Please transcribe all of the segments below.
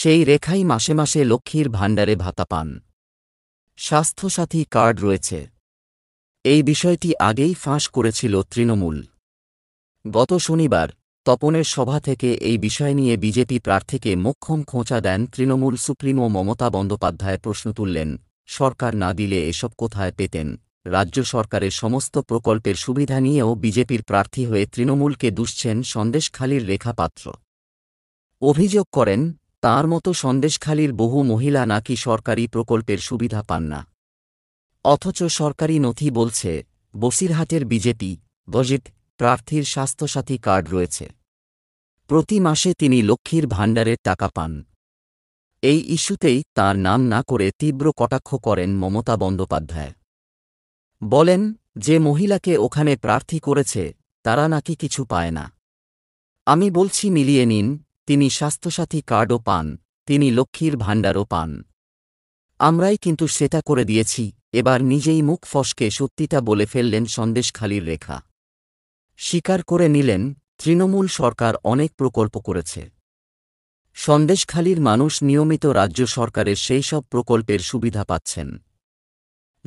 সেই রেখাই মাসে মাসে লক্ষ্মীর ভাণ্ডারে ভাতা পান স্বাস্থ্যসাথী কার্ড রয়েছে এই বিষয়টি আগেই ফাঁস করেছিল তৃণমূল গত শনিবার তপনের সভা থেকে এই বিষয় নিয়ে বিজেপি প্রার্থীকে মোক্ষম খোঁচা দেন তৃণমূল সুপ্রিমো মমতা বন্দ্যোপাধ্যায় প্রশ্ন তুললেন সরকার না দিলে এসব কোথায় পেতেন রাজ্য সরকারের সমস্ত প্রকল্পের সুবিধা নিয়েও বিজেপির প্রার্থী হয়ে তৃণমূলকে দুষছেন সন্দেশখালির রেখাপাত্র অভিযোগ করেন তার মতো সন্দেশখালীর বহু মহিলা নাকি সরকারি প্রকল্পের সুবিধা পান না অথচ সরকারি নথি বলছে বসিরহাটের বিজেপি বজিত প্রার্থীর স্বাস্থ্যসাথী কার্ড রয়েছে প্রতি মাসে তিনি লক্ষ্মীর ভাণ্ডারের টাকা পান এই ইস্যুতেই তার নাম না করে তীব্র কটাক্ষ করেন মমতা বন্দ্যোপাধ্যায় বলেন যে মহিলাকে ওখানে প্রার্থী করেছে তারা নাকি কিছু পায় না আমি বলছি মিলিয়ে নিন তিনি স্বাস্থ্যসাথী কার্ডও পান তিনি লক্ষ্মীর ভাণ্ডারও পান আমরাই কিন্তু সেটা করে দিয়েছি এবার নিজেই মুখ ফসকে সত্যিটা বলে ফেললেন সন্দেশখালির রেখা স্বীকার করে নিলেন তৃণমূল সরকার অনেক প্রকল্প করেছে সন্দেশখালীর মানুষ নিয়মিত রাজ্য সরকারের সেই সব প্রকল্পের সুবিধা পাচ্ছেন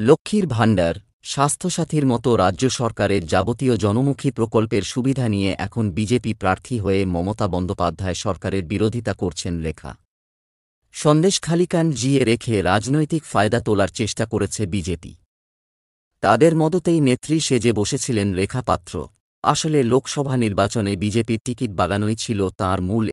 লক্ষ্মীর ভাণ্ডার স্বাস্থ্যসাথীর মতো রাজ্য সরকারের যাবতীয় জনমুখী প্রকল্পের সুবিধা নিয়ে এখন বিজেপি প্রার্থী হয়ে মমতা বন্দ্যোপাধ্যায় সরকারের বিরোধিতা করছেন লেখা সন্দেশ খালিকান জিয়ে রেখে রাজনৈতিক ফায়দা তোলার চেষ্টা করেছে বিজেপি তাদের মদতেই নেত্রী সেজে বসেছিলেন লেখাপাত্র আসলে লোকসভা নির্বাচনে বিজেপির টিকিট বাগানোই ছিল তার মূল